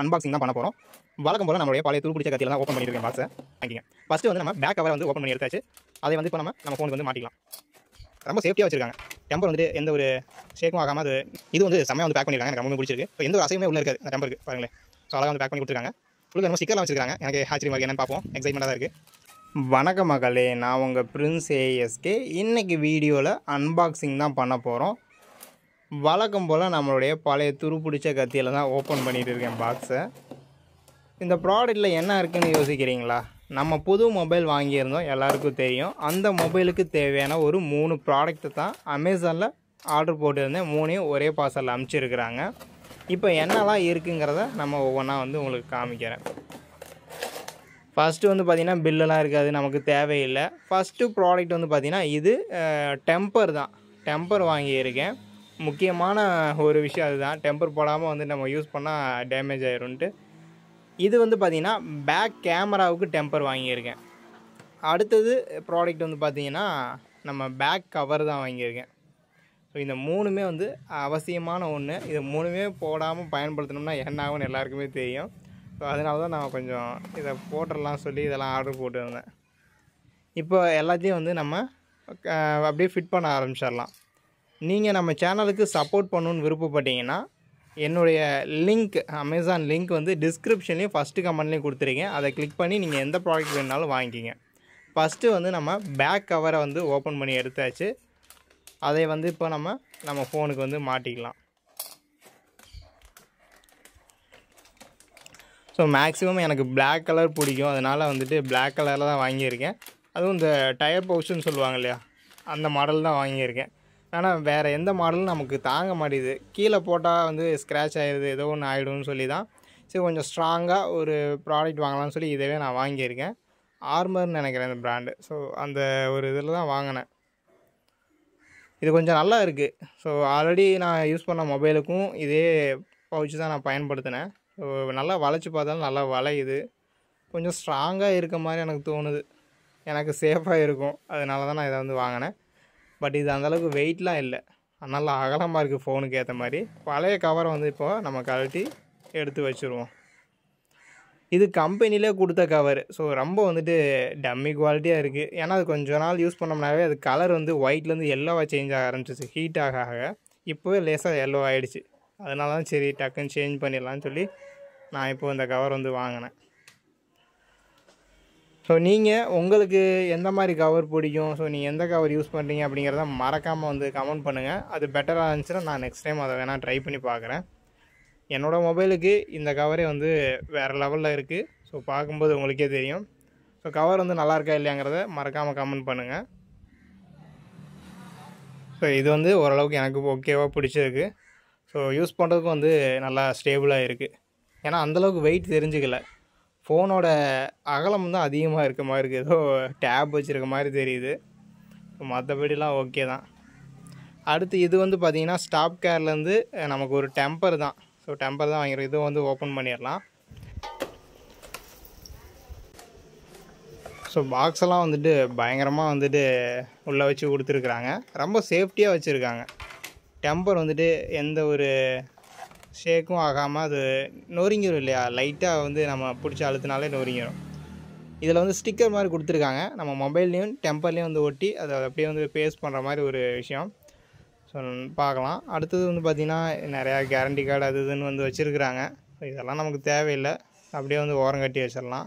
unboxing தான் பண்ண போகிறோம் வழக்கம் போல் நம்மளுடைய பழைய துருப்பிடிச்ச பிடிச்ச கத்தியில் தான் ஓப்பன் பண்ணியிருக்கேன் பாக்ஸை வாங்கிங்க ஃபஸ்ட்டு வந்து நம்ம பேக் கவர் வந்து ஓப்பன் பண்ணி எடுத்தாச்சு அதை வந்து இப்போ நம்ம நம்ம ஃபோனுக்கு வந்து மாட்டிக்கலாம் ரொம்ப சேஃப்டியாக வச்சிருக்காங்க டெம்பர் வந்து எந்த ஒரு ஷேக்கும் ஆகாமல் அது இது வந்து செம்மையாக வந்து பேக் பண்ணியிருக்காங்க எனக்கு பிடிச்சிருக்கு இப்போ எந்த ஒரு அசையுமே உள்ள இருக்காது இந்த டெம்பருக்கு பாருங்களேன் ஸோ அழகாக வந்து பேக் பண்ணி கொடுத்துருக்காங்க உள்ள ரொம்ப ஸ்டிக்கர்லாம் வச்சிருக்காங்க எனக்கு ஆச்சரியமாக இருக்குது என்னன்னு பார்ப்போம் எக்ஸைட்மெண்ட்டாக தான் இருக்குது வணக்க மகளே நான் உங்கள் பிரின்ஸ் ஏஎஸ்கே இன்றைக்கி வீடியோவில் அன்பாக்சிங் தான் பண்ண போகிறோம் வழக்கம் போல் நம்மளுடைய பழைய துருப்பிடிச்ச கத்தியில் தான் ஓப்பன் பண்ணிகிட்டு இருக்கேன் பாக்ஸை இந்த ப்ராடக்ட்டில் என்ன இருக்குதுன்னு யோசிக்கிறீங்களா நம்ம புது மொபைல் வாங்கியிருந்தோம் எல்லாருக்கும் தெரியும் அந்த மொபைலுக்கு தேவையான ஒரு மூணு ப்ராடக்ட்டு தான் அமேசானில் ஆர்டர் போட்டிருந்தேன் மூணையும் ஒரே பார்சலில் அமுச்சிருக்கிறாங்க இப்போ என்னெல்லாம் இருக்குங்கிறத நம்ம ஒவ்வொன்றா வந்து உங்களுக்கு காமிக்கிறேன் ஃபஸ்ட்டு வந்து பார்த்திங்கன்னா பில்லெல்லாம் இருக்காது நமக்கு தேவையில்லை ஃபஸ்ட்டு ப்ராடக்ட் வந்து பார்த்திங்கன்னா இது டெம்பர் தான் டெம்பர் வாங்கியிருக்கேன் முக்கியமான ஒரு விஷயம் அதுதான் டெம்பர் போடாமல் வந்து நம்ம யூஸ் பண்ணால் டேமேஜ் ஆயிரும்ன்ட்டு இது வந்து பார்த்திங்கன்னா பேக் கேமராவுக்கு டெம்பர் வாங்கியிருக்கேன் அடுத்தது ப்ராடக்ட் வந்து பார்த்திங்கன்னா நம்ம பேக் கவர் தான் வாங்கியிருக்கேன் ஸோ இந்த மூணுமே வந்து அவசியமான ஒன்று இது மூணுமே போடாமல் பயன்படுத்தணும்னா என்ன ஆகும்னு எல்லாருக்குமே தெரியும் ஸோ அதனால தான் நான் கொஞ்சம் இதை போட்டுடலாம் சொல்லி இதெல்லாம் ஆர்டர் போட்டுருந்தேன் இப்போ எல்லாத்தையும் வந்து நம்ம அப்படியே ஃபிட் பண்ண ஆரம்பிச்சிடலாம் நீங்கள் நம்ம சேனலுக்கு சப்போர்ட் பண்ணணுன்னு விருப்பப்பட்டீங்கன்னா என்னுடைய லிங்க் அமேசான் லிங்க் வந்து டிஸ்கிரிப்ஷன்லேயும் ஃபஸ்ட்டு கமெண்ட்லேயும் கொடுத்துருக்கேன் அதை கிளிக் பண்ணி நீங்கள் எந்த ப்ராடக்ட் வேணுனாலும் வாங்கிக்கிங்க ஃபஸ்ட்டு வந்து நம்ம பேக் கவரை வந்து ஓப்பன் பண்ணி எடுத்தாச்சு அதை வந்து இப்போ நம்ம நம்ம ஃபோனுக்கு வந்து மாட்டிக்கலாம் ஸோ மேக்ஸிமம் எனக்கு பிளாக் கலர் பிடிக்கும் அதனால் வந்துட்டு பிளாக் கலரில் தான் வாங்கியிருக்கேன் அதுவும் இந்த டயர் பவுச்சுன்னு சொல்லுவாங்க இல்லையா அந்த மாடல் தான் வாங்கியிருக்கேன் ஆனால் வேறு எந்த மாடலும் நமக்கு தாங்க மாட்டேது கீழே போட்டால் வந்து ஸ்க்ராச் ஆகிடுது ஏதோ ஒன்று ஆகிடும்னு சொல்லி தான் சரி கொஞ்சம் ஸ்ட்ராங்காக ஒரு ப்ராடக்ட் வாங்கலாம்னு சொல்லி இதவே நான் வாங்கியிருக்கேன் ஆர்மர்னு நினைக்கிறேன் இந்த ப்ராண்டு ஸோ அந்த ஒரு இதில் தான் வாங்கினேன் இது கொஞ்சம் நல்லா இருக்குது ஸோ ஆல்ரெடி நான் யூஸ் பண்ண மொபைலுக்கும் இதே பவுச்சு தான் நான் பயன்படுத்தினேன் ஸோ நல்லா வளைச்சி பார்த்தாலும் நல்லா வளையுது கொஞ்சம் ஸ்ட்ராங்காக இருக்க மாதிரி எனக்கு தோணுது எனக்கு சேஃபாக இருக்கும் அதனால தான் நான் இதை வந்து வாங்கினேன் பட் இது அந்தளவுக்கு வெயிட்லாம் இல்லை நல்லா அகலமாக இருக்குது ஃபோனுக்கு ஏற்ற மாதிரி பழைய கவரை வந்து இப்போ நம்ம கழட்டி எடுத்து வச்சுருவோம் இது கம்பெனிலே கொடுத்த கவர் ஸோ ரொம்ப வந்துட்டு டம்மி குவாலிட்டியாக இருக்குது ஏன்னா அது கொஞ்ச நாள் யூஸ் பண்ணோம்னாவே அது கலர் வந்து ஒயிட்லேருந்து எல்லோவாக சேஞ்ச் ஆக ஆரம்பிச்சிச்சு ஹீட் ஆக ஆக இப்போவே லேசாக எல்லோ ஆகிடுச்சு அதனால தான் சரி டக்குன்னு சேஞ்ச் பண்ணிடலான்னு சொல்லி நான் இப்போ இந்த கவர் வந்து வாங்கினேன் ஸோ நீங்கள் உங்களுக்கு எந்த மாதிரி கவர் பிடிக்கும் ஸோ நீங்கள் எந்த கவர் யூஸ் பண்ணுறீங்க அப்படிங்கிறத மறக்காமல் வந்து கமெண்ட் பண்ணுங்கள் அது பெட்டராக இருந்துச்சுன்னா நான் நெக்ஸ்ட் டைம் அதை வேணால் ட்ரை பண்ணி பார்க்குறேன் என்னோடய மொபைலுக்கு இந்த கவரே வந்து வேறு லெவலில் இருக்குது ஸோ பார்க்கும்போது உங்களுக்கே தெரியும் ஸோ கவர் வந்து நல்லா இருக்கா இல்லையாங்கிறத மறக்காமல் கமெண்ட் பண்ணுங்கள் ஸோ இது வந்து ஓரளவுக்கு எனக்கு ஓகேவாக பிடிச்சிருக்கு ஸோ யூஸ் பண்ணுறதுக்கும் வந்து நல்லா ஸ்டேபிளாக இருக்குது ஏன்னா அந்தளவுக்கு வெயிட் தெரிஞ்சுக்கல ஃபோனோட அகலம் தான் அதிகமாக இருக்க மாதிரி இருக்குது ஏதோ டேப் வச்சுருக்க மாதிரி தெரியுது மற்றபடிலாம் ஓகே தான் அடுத்து இது வந்து பார்த்திங்கன்னா ஸ்டாப் கேர்லேருந்து நமக்கு ஒரு டெம்பர் தான் ஸோ டெம்பர் தான் வாங்கிடும் இதுவும் வந்து ஓப்பன் பண்ணிடலாம் ஸோ பாக்ஸெல்லாம் வந்துட்டு பயங்கரமாக வந்துட்டு உள்ளே வச்சு கொடுத்துருக்குறாங்க ரொம்ப சேஃப்டியாக வச்சுருக்காங்க டெம்பர் வந்துட்டு எந்த ஒரு ஷேக்கும் ஆகாமல் அது நொறுங்கிடும் இல்லையா லைட்டாக வந்து நம்ம பிடிச்சி அழுத்தினாலே நொறுங்கிடும் இதில் வந்து ஸ்டிக்கர் மாதிரி கொடுத்துருக்காங்க நம்ம மொபைல்லையும் டெம்பர்லேயும் வந்து ஒட்டி அதை அப்படியே வந்து பேஸ் பண்ணுற மாதிரி ஒரு விஷயம் ஸோ பார்க்கலாம் அடுத்தது வந்து பார்த்திங்கன்னா நிறையா கேரண்டி கார்டு அது இதுன்னு வந்து வச்சுருக்குறாங்க இதெல்லாம் நமக்கு தேவையில்லை அப்படியே வந்து ஓரம் கட்டி வச்சிடலாம்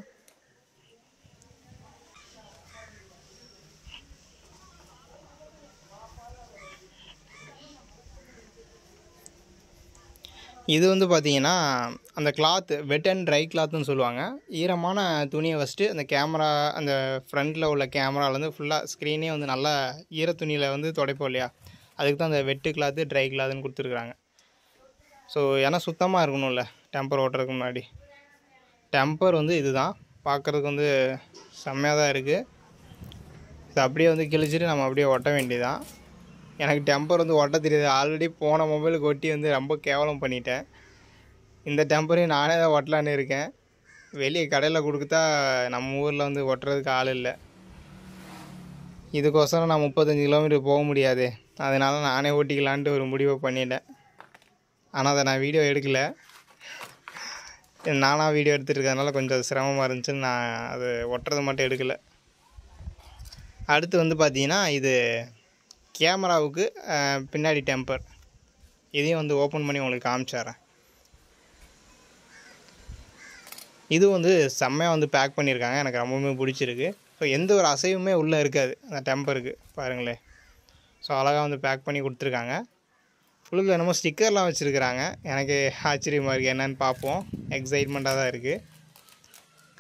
இது வந்து பார்த்திங்கன்னா அந்த கிளாத்து வெட் அண்ட் ட்ரை கிளாத்துன்னு சொல்லுவாங்க ஈரமான துணியை வச்சுட்டு அந்த கேமரா அந்த ஃப்ரண்ட்டில் உள்ள கேமராலேருந்து ஃபுல்லாக ஸ்க்ரீனே வந்து நல்லா ஈர துணியில் வந்து துடைப்போம் இல்லையா அதுக்கு தான் அந்த வெட்டு கிளாத்து ட்ரை கிளாத்துன்னு கொடுத்துருக்குறாங்க ஸோ ஏன்னா சுத்தமாக இருக்கணும்ல டெம்பர் ஓட்டுறதுக்கு முன்னாடி டெம்பர் வந்து இது தான் பார்க்குறதுக்கு வந்து செம்மையாக தான் இருக்குது இது அப்படியே வந்து கிழிச்சிட்டு நம்ம அப்படியே ஒட்ட வேண்டியதான் எனக்கு டெம்பர் வந்து ஒட்ட தெரியாது ஆல்ரெடி போன மொபைலுக்கு ஒட்டி வந்து ரொம்ப கேவலம் பண்ணிட்டேன் இந்த டெம்பரையும் நானே தான் ஒட்டலான்னு இருக்கேன் வெளியே கடையில் கொடுத்தா நம்ம ஊரில் வந்து ஒட்டுறதுக்கு ஆள் இல்லை இதுக்கோசரம் நான் முப்பத்தஞ்சு கிலோமீட்டர் போக முடியாது அதனால் நானே ஓட்டிக்கலான்ட்டு ஒரு முடிவை பண்ணிட்டேன் ஆனால் அதை நான் வீடியோ எடுக்கலை நானாக வீடியோ இருக்கிறதுனால கொஞ்சம் சிரமமாக இருந்துச்சுன்னு நான் அது ஒட்டுறது மட்டும் எடுக்கலை அடுத்து வந்து பார்த்தீங்கன்னா இது கேமராவுக்கு பின்னாடி டெம்பர் இதையும் வந்து ஓப்பன் பண்ணி உங்களுக்கு காமிச்சிட்றேன் இது வந்து செம்மையாக வந்து பேக் பண்ணியிருக்காங்க எனக்கு ரொம்பவுமே பிடிச்சிருக்கு ஸோ எந்த ஒரு அசைவுமே உள்ளே இருக்காது அந்த டெம்பருக்கு பாருங்களேன் ஸோ அழகாக வந்து பேக் பண்ணி கொடுத்துருக்காங்க ஃபுல்லில் என்னமோ ஸ்டிக்கர்லாம் வச்சுருக்குறாங்க எனக்கு ஆச்சரியமாக இருக்குது என்னென்னு பார்ப்போம் எக்ஸைட்மெண்ட்டாக தான் இருக்குது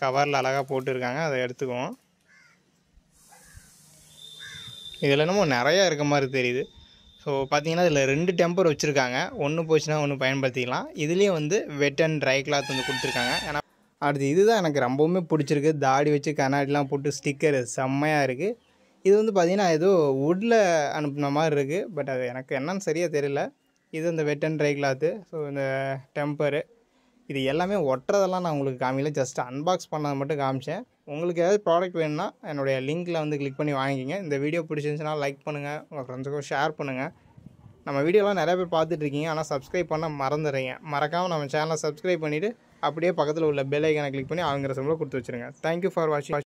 கவரில் அழகாக போட்டிருக்காங்க அதை எடுத்துக்குவோம் இதில் என்னமோ நிறையா இருக்க மாதிரி தெரியுது ஸோ பார்த்தீங்கன்னா இதில் ரெண்டு டெம்பர் வச்சுருக்காங்க ஒன்று போச்சுன்னா ஒன்று பயன்படுத்திக்கலாம் இதுலேயும் வந்து வெட் அண்ட் ட்ரை கிளாத் வந்து கொடுத்துருக்காங்க ஏன்னா அடுத்து இதுதான் எனக்கு ரொம்பவுமே பிடிச்சிருக்கு தாடி வச்சு கண்ணாடிலாம் போட்டு ஸ்டிக்கர் செம்மையாக இருக்குது இது வந்து பார்த்திங்கன்னா ஏதோ உட்டில் அனுப்பின மாதிரி இருக்குது பட் அது எனக்கு என்னன்னு சரியாக தெரியல இது இந்த wet and dry cloth so இந்த டெம்பரு இது எல்லாமே ஒட்டுறதெல்லாம் நான் உங்களுக்கு காமிக்கல ஜஸ்ட் அன்பாக்ஸ் பண்ணதை மட்டும் காமிச்சேன் உங்களுக்கு ஏதாவது ப்ராடக்ட் வேணும்னா என்னுடைய லிங்க்கில் வந்து கிளிக் பண்ணி வாங்கிக்கிங்க இந்த வீடியோ பிடிச்சிருந்துச்சுன்னா லைக் பண்ணுங்கள் உங்கள் ஃப்ரெண்ட்ஸுக்கும் ஷேர் பண்ணுங்கள் நம்ம வீடியோலாம் நிறைய பேர் பார்த்துட்ருக்கீங்க ஆனால் சப்ஸ்கிரைப் பண்ண மறந்துடுறீங்க மறக்காமல் நம்ம சேனலை சப்ஸ்கிரைப் பண்ணிவிட்டு அப்படியே பக்கத்தில் உள்ள பெல் ஐக்கனை கிளிக் பண்ணி அவங்கிற சம்பளம் கொடுத்து வச்சுருங்க தேங்க்யூ ஃபார் வாட்சிங்